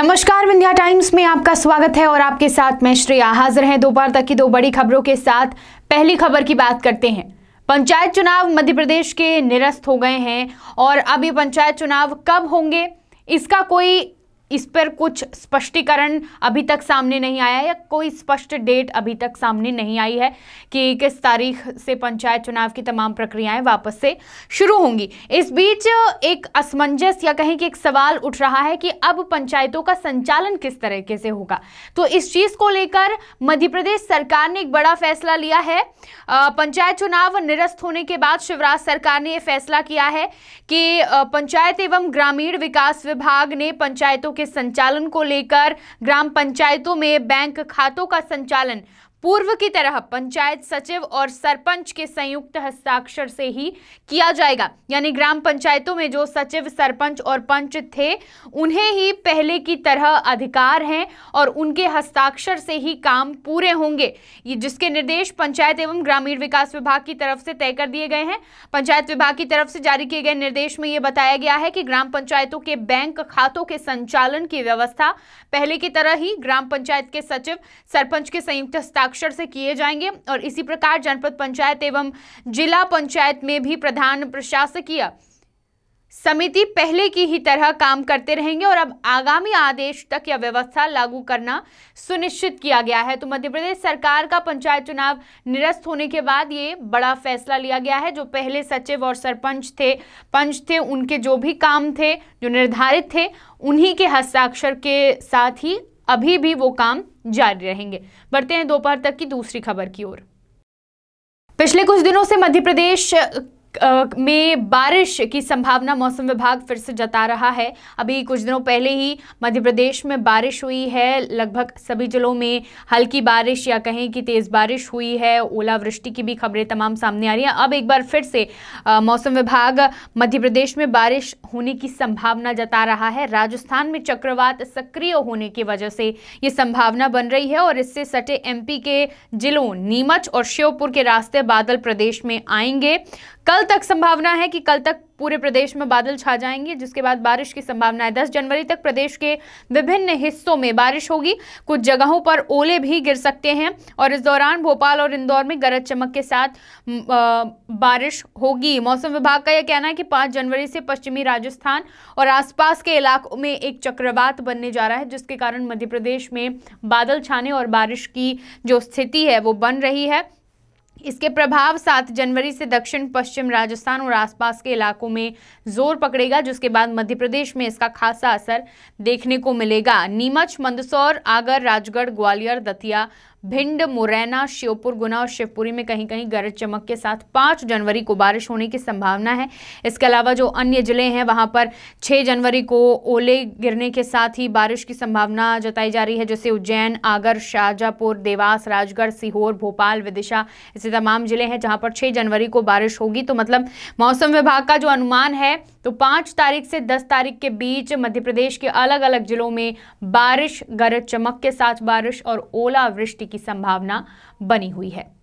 नमस्कार विंध्या टाइम्स में आपका स्वागत है और आपके साथ मैं श्रेया हाजिर है दोपहर तक की दो बड़ी खबरों के साथ पहली खबर की बात करते हैं पंचायत चुनाव मध्य प्रदेश के निरस्त हो गए हैं और अब ये पंचायत चुनाव कब होंगे इसका कोई इस पर कुछ स्पष्टीकरण अभी तक सामने नहीं आया या कोई स्पष्ट डेट अभी तक सामने नहीं आई है कि किस तारीख से पंचायत चुनाव की तमाम प्रक्रियाएं वापस से शुरू होंगी इस बीच एक असमंजस या कहीं कि एक सवाल उठ रहा है कि अब पंचायतों का संचालन किस तरीके से होगा तो इस चीज़ को लेकर मध्य प्रदेश सरकार ने एक बड़ा फैसला लिया है पंचायत चुनाव निरस्त होने के बाद शिवराज सरकार ने यह फैसला किया है कि पंचायत एवं ग्रामीण विकास विभाग ने पंचायतों के संचालन को लेकर ग्राम पंचायतों में बैंक खातों का संचालन पूर्व की तरह पंचायत सचिव और सरपंच के संयुक्त हस्ताक्षर से ही किया जाएगा यानी ग्राम पंचायतों में जो सचिव सरपंच और पंच थे उन्हें ही पहले की तरह अधिकार हैं और उनके हस्ताक्षर से ही काम पूरे होंगे ये जिसके निर्देश पंचायत एवं ग्रामीण विकास विभाग की तरफ से तय कर दिए गए हैं पंचायत विभाग की तरफ से जारी किए गए निर्देश में ये बताया गया है कि ग्राम पंचायतों के बैंक खातों के संचालन की व्यवस्था पहले की तरह ही ग्राम पंचायत के सचिव सरपंच के संयुक्त हस्ताक्षर हस्ताक्षर से किए जाएंगे और इसी प्रकार जनपद पंचायत एवं जिला पंचायत में भी प्रधान प्रशासकीय समिति पहले की ही तरह काम करते रहेंगे और अब आगामी आदेश तक यह व्यवस्था लागू करना सुनिश्चित किया गया है तो मध्य प्रदेश सरकार का पंचायत चुनाव निरस्त होने के बाद ये बड़ा फैसला लिया गया है जो पहले सचिव और सरपंच थे पंच थे उनके जो भी काम थे जो निर्धारित थे उन्हीं के हस्ताक्षर के साथ ही अभी भी वो काम जारी रहेंगे बढ़ते हैं दोपहर तक की दूसरी खबर की ओर पिछले कुछ दिनों से मध्य प्रदेश में बारिश की संभावना मौसम विभाग फिर से जता रहा है अभी कुछ दिनों पहले ही मध्य प्रदेश में बारिश हुई है लगभग सभी जिलों में हल्की बारिश या कहें कि तेज़ बारिश हुई है ओलावृष्टि की भी खबरें तमाम सामने आ रही हैं अब एक बार फिर से मौसम विभाग मध्य प्रदेश में बारिश होने की संभावना जता रहा है राजस्थान में चक्रवात सक्रिय होने की वजह से ये संभावना बन रही है और इससे सटे एम के जिलों नीमच और श्योपुर के रास्ते बादल प्रदेश में आएंगे कल तक संभावना है कि कल तक पूरे प्रदेश में बादल छा जाएंगे जिसके बाद बारिश की संभावना है दस जनवरी तक प्रदेश के विभिन्न हिस्सों में बारिश होगी कुछ जगहों पर ओले भी गिर सकते हैं और इस दौरान भोपाल और इंदौर में गरज चमक के साथ बारिश होगी मौसम विभाग का यह कहना है कि पाँच जनवरी से पश्चिमी राजस्थान और आसपास के इलाकों में एक चक्रवात बनने जा रहा है जिसके कारण मध्य प्रदेश में बादल छाने और बारिश की जो स्थिति है वो बन रही है इसके प्रभाव सात जनवरी से दक्षिण पश्चिम राजस्थान और आसपास के इलाकों में जोर पकड़ेगा जिसके बाद मध्य प्रदेश में इसका खासा असर देखने को मिलेगा नीमच मंदसौर आगर राजगढ़ ग्वालियर दतिया भिंड मुरैना श्योपुर गुना और शिवपुरी में कहीं कहीं गरज चमक के साथ पाँच जनवरी को बारिश होने की संभावना है इसके अलावा जो अन्य ज़िले हैं वहां पर छः जनवरी को ओले गिरने के साथ ही बारिश की संभावना जताई जा रही है जैसे उज्जैन आगर शाहजहाँपुर देवास राजगढ़ सीहोर भोपाल विदिशा ऐसे तमाम ज़िले हैं जहाँ पर छः जनवरी को बारिश होगी तो मतलब मौसम विभाग का जो अनुमान है तो पाँच तारीख से दस तारीख के बीच मध्य प्रदेश के अलग अलग जिलों में बारिश गरज चमक के साथ बारिश और ओलावृष्टि की संभावना बनी हुई है